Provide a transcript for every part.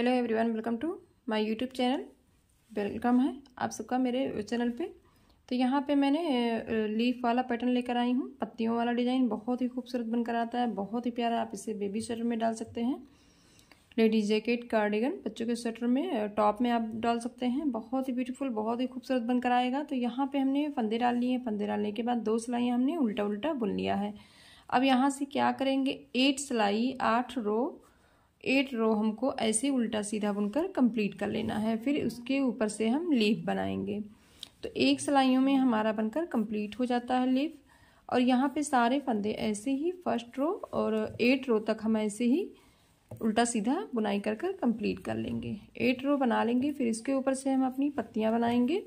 hello everyone welcome to my YouTube channel welcome है आप सबका मेरे चैनल पे तो यहाँ पे मैंने लीफ वाला पैटर्न लेकर आई हूँ पत्तियों वाला डिज़ाइन बहुत ही खूबसूरत बनकर आता है बहुत ही प्यारा आप इसे बेबी स्वेटर में डाल सकते हैं लेडीज जैकेट कार्डिगन बच्चों के स्वेटर में टॉप में आप डाल सकते हैं बहुत ही ब्यूटीफुल बहुत ही खूबसूरत बनकर आएगा तो यहाँ पर हमने फंदे डाल लिए हैं फंदे डालने के बाद दो सिलाइयाँ हमने उल्टा उल्टा बुन लिया है अब यहाँ से क्या करेंगे एट सिलाई आठ रो एट रो हमको ऐसे उल्टा सीधा बुनकर कंप्लीट कर लेना है फिर उसके ऊपर से हम लीफ बनाएंगे तो एक सिलाइयों में हमारा बनकर कंप्लीट हो जाता है लीफ और यहाँ पे सारे फंदे ऐसे ही फर्स्ट रो और एट रो तक हम ऐसे ही उल्टा सीधा बुनाई कर कर कम्प्लीट कर लेंगे एट रो बना लेंगे फिर इसके ऊपर से हम अपनी पत्तियाँ बनाएंगे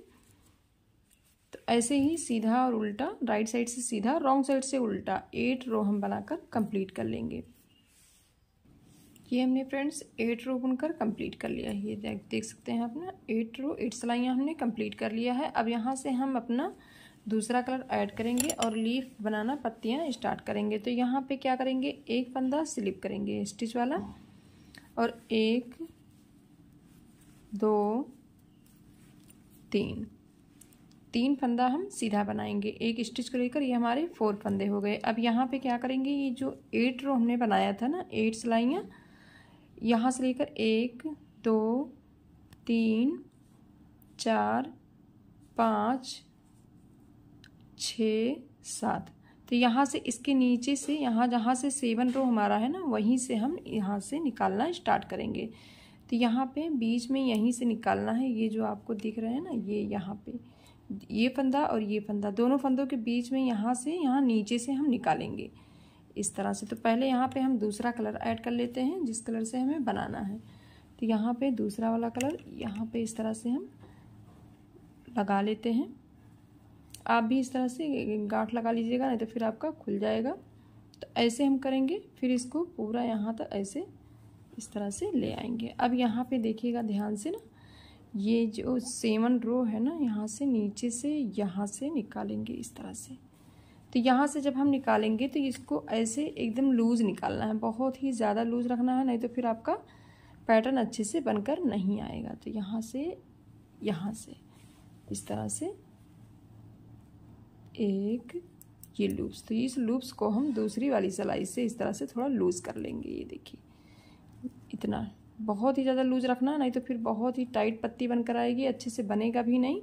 तो ऐसे ही सीधा और उल्टा राइट साइड से सीधा रॉन्ग साइड से उल्टा एट रो हम बनाकर कंप्लीट कर लेंगे ये हमने फ्रेंड्स एट रो बुनकर कंप्लीट कर लिया है ये देख देख सकते हैं अपना एट रो एट सिलाइयाँ हमने कंप्लीट कर लिया है अब यहाँ से हम अपना दूसरा कलर ऐड करेंगे और लीफ बनाना पत्तियाँ स्टार्ट करेंगे तो यहाँ पे क्या करेंगे एक फंदा स्लिप करेंगे स्टिच वाला और एक दो तीन तीन फंदा हम सीधा बनाएंगे एक स्टिच को लेकर ये हमारे फोर फंदे हो गए अब यहाँ पे क्या करेंगे ये जो एट रो हमने बनाया था ना एट सिलाइयाँ यहाँ से लेकर एक दो तीन चार पाँच छ सात तो यहाँ से इसके नीचे से यहाँ जहाँ से सेवन रो हमारा है ना वहीं से हम यहाँ से निकालना स्टार्ट करेंगे तो यहाँ पे बीच में यहीं से निकालना है ये जो आपको दिख रहा है ना ये यहाँ पे ये फंदा और ये फंदा दोनों फंदों के बीच में यहाँ से यहाँ नीचे से हम निकालेंगे इस तरह से तो पहले यहाँ पे हम दूसरा कलर ऐड कर लेते हैं जिस कलर से हमें बनाना है तो यहाँ पे दूसरा वाला कलर यहाँ पे इस तरह से हम लगा लेते हैं आप भी इस तरह से गांठ लगा लीजिएगा नहीं तो फिर आपका खुल जाएगा तो ऐसे हम करेंगे फिर इसको पूरा यहाँ तक ऐसे इस तरह से ले आएंगे अब यहाँ पे देखिएगा ध्यान से ना ये जो सेवन रो है ना यहाँ से नीचे से यहाँ से निकालेंगे इस तरह से तो यहाँ से जब हम निकालेंगे तो इसको ऐसे एकदम लूज़ निकालना है बहुत ही ज़्यादा लूज़ रखना है नहीं तो फिर आपका पैटर्न अच्छे से बनकर नहीं आएगा तो यहाँ से यहाँ से इस तरह से एक ये लूप्स तो इस लूप्स को हम दूसरी वाली सिलाई से इस तरह से थोड़ा लूज़ कर लेंगे ये देखिए इतना बहुत ही ज़्यादा लूज़ रखना नहीं तो फिर बहुत ही टाइट पत्ती बनकर आएगी अच्छे से बनेगा भी नहीं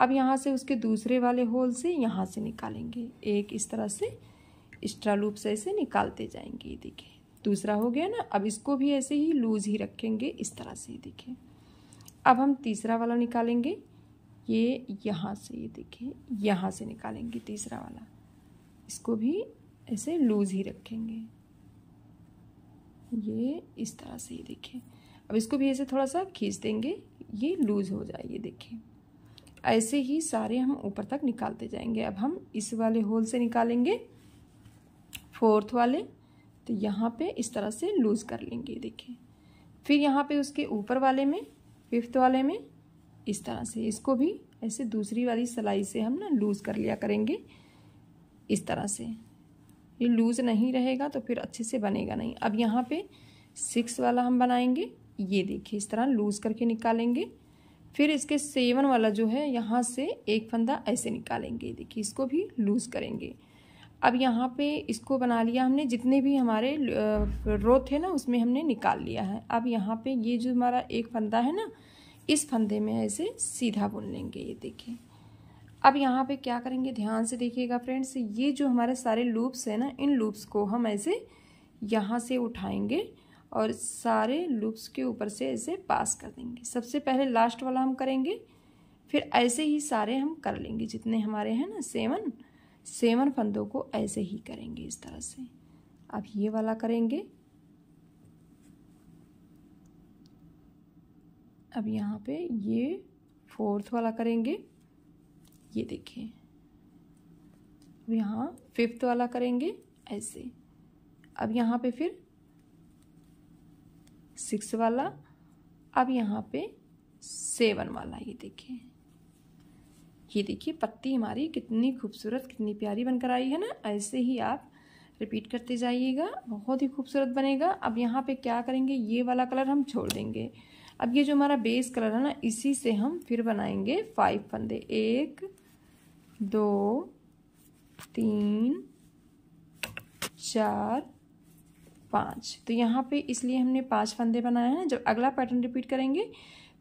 अब यहाँ से उसके दूसरे वाले होल से यहाँ से निकालेंगे एक इस तरह से एक्स्ट्रा लूप से ऐसे निकालते जाएंगे ये देखिए दूसरा हो गया ना अब इसको भी ऐसे ही लूज ही रखेंगे इस तरह से ये देखिए अब हम तीसरा वाला निकालेंगे ये यहाँ से ये देखिए यहाँ से निकालेंगे तीसरा वाला इसको भी ऐसे लूज ही रखेंगे ये इस तरह से ये देखिए अब इसको भी ऐसे थोड़ा सा खींच देंगे ये लूज़ हो जाए ये देखिए ऐसे ही सारे हम ऊपर तक निकालते जाएंगे अब हम इस वाले होल से निकालेंगे फोर्थ वाले तो यहाँ पे इस तरह से लूज़ कर लेंगे देखिए फिर यहाँ पे उसके ऊपर वाले में फिफ्थ वाले में इस तरह से इसको भी ऐसे दूसरी वाली सिलाई से हम ना लूज़ कर लिया करेंगे इस तरह से ये लूज़ नहीं रहेगा तो फिर अच्छे से बनेगा नहीं अब यहाँ पे सिक्स वाला हम बनाएंगे ये देखिए इस तरह लूज़ करके निकालेंगे फिर इसके सेवन वाला जो है यहाँ से एक फंदा ऐसे निकालेंगे देखिए इसको भी लूज़ करेंगे अब यहाँ पे इसको बना लिया हमने जितने भी हमारे रो थे ना उसमें हमने निकाल लिया है अब यहाँ पे ये जो हमारा एक फंदा है ना इस फंदे में ऐसे सीधा बुन लेंगे ये देखिए अब यहाँ पे क्या करेंगे ध्यान से देखिएगा फ्रेंड्स ये जो हमारे सारे लूप्स हैं ना इन लूप्स को हम ऐसे यहाँ से उठाएंगे और सारे लूप्स के ऊपर से ऐसे पास कर देंगे सबसे पहले लास्ट वाला हम करेंगे फिर ऐसे ही सारे हम कर लेंगे जितने हमारे हैं ना सेवन सेवन फंदों को ऐसे ही करेंगे इस तरह से अब ये वाला करेंगे अब यहाँ पे ये फोर्थ वाला करेंगे ये देखिए अब यहाँ फिफ्थ वाला करेंगे ऐसे अब यहाँ पे फिर सिक्स वाला अब यहाँ पे सेवन वाला ये देखिए ये देखिए पत्ती हमारी कितनी खूबसूरत कितनी प्यारी बनकर आई है ना ऐसे ही आप रिपीट करते जाइएगा बहुत ही खूबसूरत बनेगा अब यहाँ पे क्या करेंगे ये वाला कलर हम छोड़ देंगे अब ये जो हमारा बेस कलर है ना इसी से हम फिर बनाएंगे फाइव फंदे एक दो तीन चार पाँच तो यहाँ पे इसलिए हमने पांच फंदे बनाए हैं जब अगला पैटर्न रिपीट करेंगे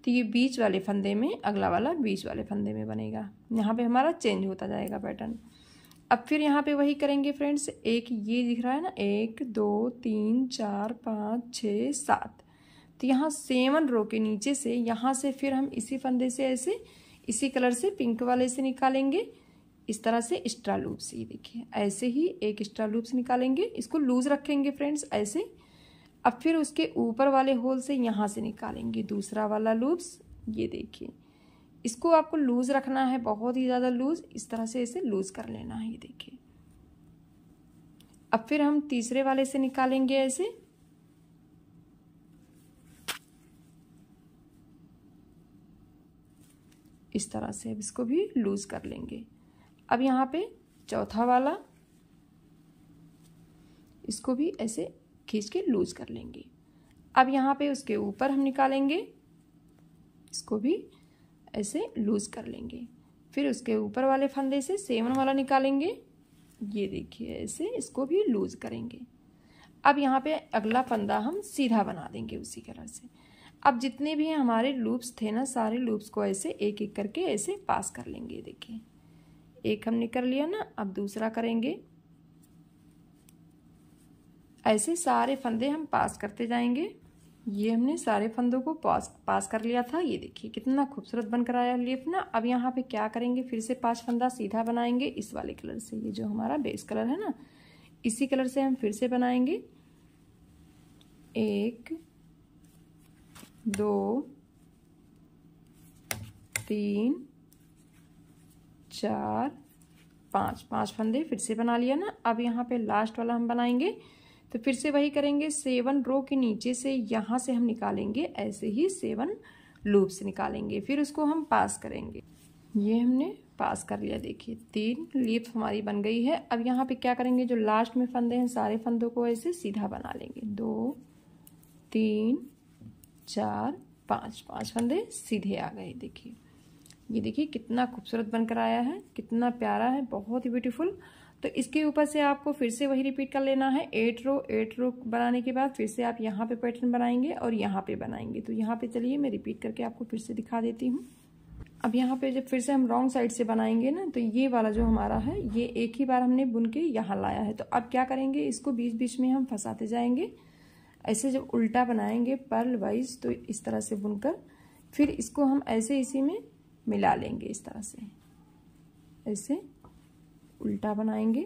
तो ये बीच वाले फंदे में अगला वाला बीच वाले फंदे में बनेगा यहाँ पे हमारा चेंज होता जाएगा पैटर्न अब फिर यहाँ पे वही करेंगे फ्रेंड्स एक ये दिख रहा है ना एक दो तीन चार पाँच छः सात तो यहाँ सेवन रो के नीचे से यहाँ से फिर हम इसी फंदे से ऐसे इसी कलर से पिंक वाले से निकालेंगे इस तरह से एक्स्ट्रा लूप से ये देखिए ऐसे ही एक एक्स्ट्रा लूप निकालेंगे इसको लूज रखेंगे फ्रेंड्स ऐसे अब फिर उसके ऊपर वाले होल से यहाँ से निकालेंगे दूसरा वाला लूप्स ये देखिए इसको आपको लूज़ रखना है बहुत ही ज़्यादा लूज़ इस तरह से इसे लूज़ कर लेना है ये देखिए अब फिर हम तीसरे वाले से निकालेंगे ऐसे इस तरह से अब इसको भी लूज़ कर लेंगे अब यहाँ पे चौथा वाला इसको भी ऐसे खींच के लूज कर लेंगे अब यहाँ पे उसके ऊपर हम निकालेंगे इसको भी ऐसे लूज कर लेंगे फिर उसके ऊपर वाले फंदे से सेवन वाला निकालेंगे ये देखिए ऐसे इसको भी लूज करेंगे अब यहाँ पे अगला फंदा हम सीधा बना देंगे उसी तरह से अब जितने भी हमारे लूप्स थे ना सारे लूप्स को ऐसे एक एक करके ऐसे पास कर लेंगे देखिए एक हमने कर लिया ना अब दूसरा करेंगे ऐसे सारे फंदे हम पास करते जाएंगे ये हमने सारे फंदों को पास पास कर लिया था ये देखिए कितना खूबसूरत बनकर आया लीफ ना अब यहाँ पे क्या करेंगे फिर से पांच फंदा सीधा बनाएंगे इस वाले कलर से ये जो हमारा बेस कलर है ना इसी कलर से हम फिर से बनाएंगे एक दो तीन चार पाँच पाँच फंदे फिर से बना लिया ना अब यहाँ पे लास्ट वाला हम बनाएंगे तो फिर से वही करेंगे सेवन रो के नीचे से यहाँ से हम निकालेंगे ऐसे ही सेवन लूप से निकालेंगे फिर उसको हम पास करेंगे ये हमने पास कर लिया देखिए तीन लीप हमारी बन गई है अब यहाँ पे क्या करेंगे जो लास्ट में फंदे हैं सारे फंदों को ऐसे सीधा बना लेंगे दो तीन चार पाँच पाँच फंदे सीधे आ गए देखिए ये देखिए कितना खूबसूरत बनकर आया है कितना प्यारा है बहुत ही ब्यूटीफुल तो इसके ऊपर से आपको फिर से वही रिपीट कर लेना है एट रो एट रो बनाने के बाद फिर से आप यहाँ पे पैटर्न बनाएंगे और यहाँ पे बनाएंगे तो यहाँ पे चलिए मैं रिपीट करके आपको फिर से दिखा देती हूँ अब यहाँ पे जब फिर से हम रॉन्ग साइड से बनाएंगे ना तो ये वाला जो हमारा है ये एक ही बार हमने बुन के यहाँ लाया है तो अब क्या करेंगे इसको बीच बीच में हम फंसाते जाएंगे ऐसे जब उल्टा बनाएंगे पर्ल वाइज तो इस तरह से बुनकर फिर इसको हम ऐसे इसी में मिला लेंगे इस तरह से ऐसे उल्टा बनाएंगे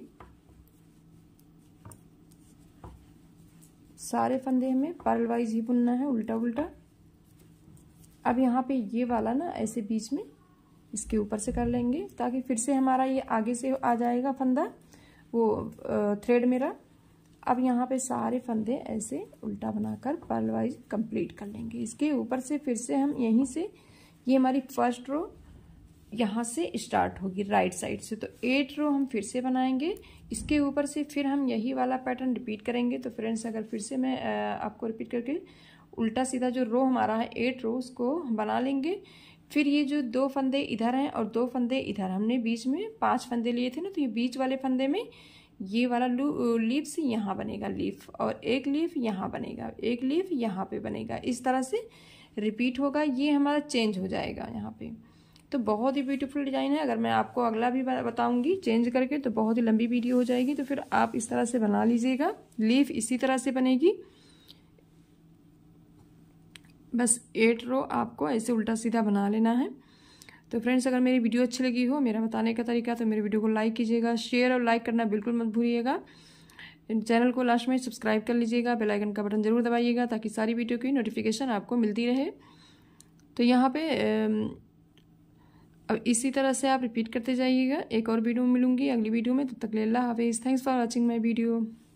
सारे फंदे हमें पर्ल वाइज ही बुनना है उल्टा उल्टा अब यहाँ पे ये वाला ना ऐसे बीच में इसके ऊपर से कर लेंगे ताकि फिर से हमारा ये आगे से आ जाएगा फंदा वो थ्रेड मेरा अब यहाँ पे सारे फंदे ऐसे उल्टा बनाकर पर्ल वाइज कंप्लीट कर लेंगे इसके ऊपर से फिर से हम यहीं से ये हमारी फर्स्ट रो यहाँ से स्टार्ट होगी राइट साइड से तो एट रो हम फिर से बनाएंगे इसके ऊपर से फिर हम यही वाला पैटर्न रिपीट करेंगे तो फ्रेंड्स अगर फिर से मैं आपको रिपीट करके उल्टा सीधा जो रो हमारा है एट रो उसको बना लेंगे फिर ये जो दो फंदे इधर हैं और दो फंदे इधर हमने बीच में पांच फंदे लिए थे ना तो ये बीच वाले फंदे में ये वाला लीव्स यहाँ बनेगा लीफ और एक लीफ यहाँ बनेगा एक लीफ यहाँ पे बनेगा इस तरह से रिपीट होगा ये हमारा चेंज हो जाएगा यहाँ पे तो बहुत ही ब्यूटीफुल डिज़ाइन है अगर मैं आपको अगला भी बताऊंगी चेंज करके तो बहुत ही लंबी वीडियो हो जाएगी तो फिर आप इस तरह से बना लीजिएगा लीफ इसी तरह से बनेगी बस एट रो आपको ऐसे उल्टा सीधा बना लेना है तो फ्रेंड्स अगर मेरी वीडियो अच्छी लगी हो मेरा बताने का तरीका तो मेरे वीडियो को लाइक कीजिएगा शेयर और लाइक करना बिल्कुल मत भूलिएगा चैनल को लास्ट में सब्सक्राइब कर लीजिएगा बेल आइकन का बटन ज़रूर दबाइएगा ताकि सारी वीडियो की नोटिफिकेशन आपको मिलती रहे तो यहाँ पे अब इसी तरह से आप रिपीट करते जाइएगा एक और वीडियो मिलूंगी अगली वीडियो में तब तक ले अल्लाह हाफिज़ thanks for watching my video